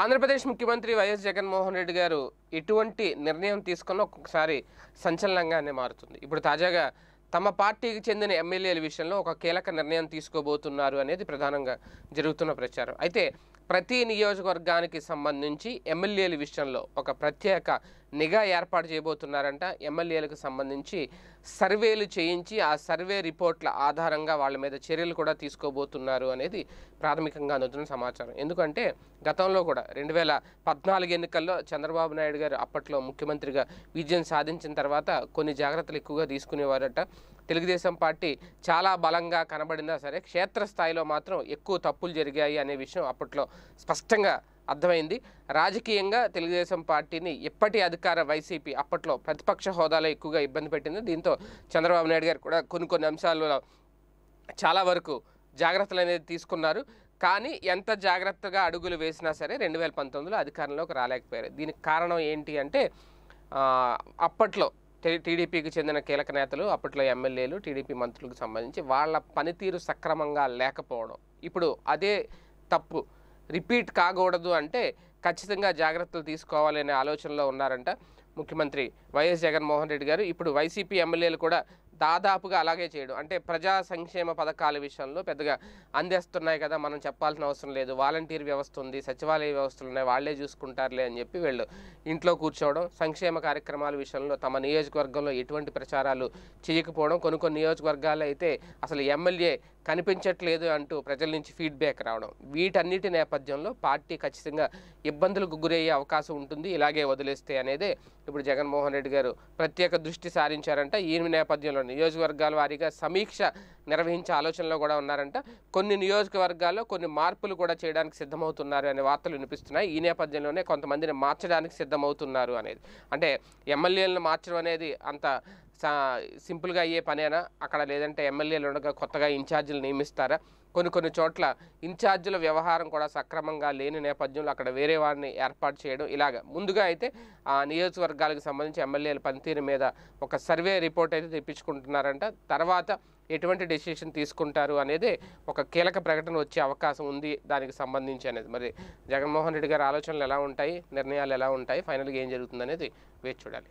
ఆంధ్రప్రదేశ్ ముఖ్యమంత్రి వైఎస్ జగన్మోహన్ రెడ్డి గారు ఎటువంటి నిర్ణయం తీసుకున్న ఒక్కొక్కసారి సంచలనంగానే మారుతుంది ఇప్పుడు తాజాగా తమ పార్టీకి చెందిన ఎమ్మెల్యేల విషయంలో ఒక కీలక నిర్ణయం తీసుకోబోతున్నారు అనేది ప్రధానంగా జరుగుతున్న ప్రచారం అయితే ప్రతి నియోజకవర్గానికి సంబంధించి ఎమ్మెల్యేల విషయంలో ఒక ప్రత్యేక నిఘా ఏర్పాటు చేయబోతున్నారంట ఎమ్మెల్యేలకు సంబంధించి సర్వేలు చేయించి ఆ సర్వే రిపోర్ట్ల ఆధారంగా వాళ్ళ మీద చర్యలు కూడా తీసుకోబోతున్నారు అనేది ప్రాథమికంగా అందుతున్న సమాచారం ఎందుకంటే గతంలో కూడా రెండు వేల పద్నాలుగు ఎన్నికల్లో చంద్రబాబు నాయుడు గారు అప్పట్లో ముఖ్యమంత్రిగా విజయం సాధించిన తర్వాత కొన్ని జాగ్రత్తలు ఎక్కువగా తీసుకునేవారట తెలుగుదేశం పార్టీ చాలా బలంగా కనబడిందా సరే క్షేత్రస్థాయిలో మాత్రం ఎక్కువ తప్పులు జరిగాయి అనే విషయం అప్పట్లో స్పష్టంగా అర్థమైంది రాజకీయంగా తెలుగుదేశం పార్టీని ఎప్పటి అధికార వైసీపీ అప్పట్లో ప్రతిపక్ష హోదాలో ఎక్కువగా ఇబ్బంది పెట్టింది దీంతో చంద్రబాబు నాయుడు గారు కూడా కొన్ని కొన్ని అంశాలలో చాలా వరకు జాగ్రత్తలు అనేది తీసుకున్నారు కానీ ఎంత జాగ్రత్తగా అడుగులు వేసినా సరే రెండు వేల పంతొమ్మిదిలో అధికారంలోకి రాలేకపోయారు దీనికి కారణం ఏంటి అంటే అప్పట్లో టీడీపీకి చెందిన కీలక నేతలు అప్పట్లో ఎమ్మెల్యేలు టీడీపీ మంత్రులకు సంబంధించి వాళ్ళ పనితీరు సక్రమంగా లేకపోవడం ఇప్పుడు అదే తప్పు రిపీట్ కాకూడదు అంటే ఖచ్చితంగా జాగ్రత్తలు తీసుకోవాలనే ఆలోచనలో ఉన్నారంట ముఖ్యమంత్రి వైఎస్ జగన్మోహన్ రెడ్డి గారు ఇప్పుడు వైసీపీ ఎమ్మెల్యేలు కూడా దాదాపుగా అలాగే చేయడం అంటే ప్రజా సంక్షేమ పథకాల విషయంలో పెద్దగా అందేస్తున్నాయి కదా మనం చెప్పాల్సిన అవసరం లేదు వాలంటీర్ వ్యవస్థ ఉంది సచివాలయ వ్యవస్థలు ఉన్నాయి వాళ్లే చూసుకుంటారులే అని చెప్పి వీళ్ళు ఇంట్లో కూర్చోవడం సంక్షేమ కార్యక్రమాల విషయంలో తమ నియోజకవర్గంలో ఎటువంటి ప్రచారాలు చేయకపోవడం కొన్ని కొన్ని నియోజకవర్గాలు అయితే అసలు ఎమ్మెల్యే కనిపించట్లేదు అంటూ ప్రజల నుంచి ఫీడ్బ్యాక్ రావడం వీటన్నిటి నేపథ్యంలో పార్టీ ఖచ్చితంగా ఇబ్బందులకు గురయ్యే అవకాశం ఉంటుంది ఇలాగే వదిలేస్తే అనేది ఇప్పుడు జగన్మోహన్ రెడ్డి గారు ప్రత్యేక దృష్టి సారించారంట ఈ నేపథ్యంలో నియోజకవర్గాల వారీగా సమీక్ష నిర్వహించే ఆలోచనలో కూడా ఉన్నారంట కొన్ని నియోజకవర్గాల్లో కొన్ని మార్పులు కూడా చేయడానికి సిద్ధమవుతున్నారు అనే వార్తలు వినిపిస్తున్నాయి ఈ నేపథ్యంలోనే కొంతమందిని మార్చడానికి సిద్ధమవుతున్నారు అనేది అంటే ఎమ్మెల్యేలను మార్చడం అనేది అంత సింపుల్గా అయ్యే పనేనా అక్కడ లేదంటే ఎమ్మెల్యేలు ఉండగా కొత్తగా ఇన్ఛార్జీలు నియమిస్తారా కొన్ని కొన్ని చోట్ల ఇన్ఛార్జీల వ్యవహారం కూడా సక్రమంగా లేని నేపథ్యంలో అక్కడ వేరే వారిని ఏర్పాటు చేయడం ఇలాగ ముందుగా అయితే ఆ నియోజకవర్గాలకు సంబంధించి ఎమ్మెల్యేల పనితీరు మీద ఒక సర్వే రిపోర్ట్ అయితే తెప్పించుకుంటున్నారంట తర్వాత ఎటువంటి డెసిషన్ తీసుకుంటారు అనేది ఒక కీలక ప్రకటన వచ్చే అవకాశం ఉంది దానికి సంబంధించి అనేది మరి జగన్మోహన్ రెడ్డి గారి ఆలోచనలు ఎలా ఉంటాయి నిర్ణయాలు ఎలా ఉంటాయి ఫైనల్గా ఏం జరుగుతుంది అనేది వేచి చూడాలి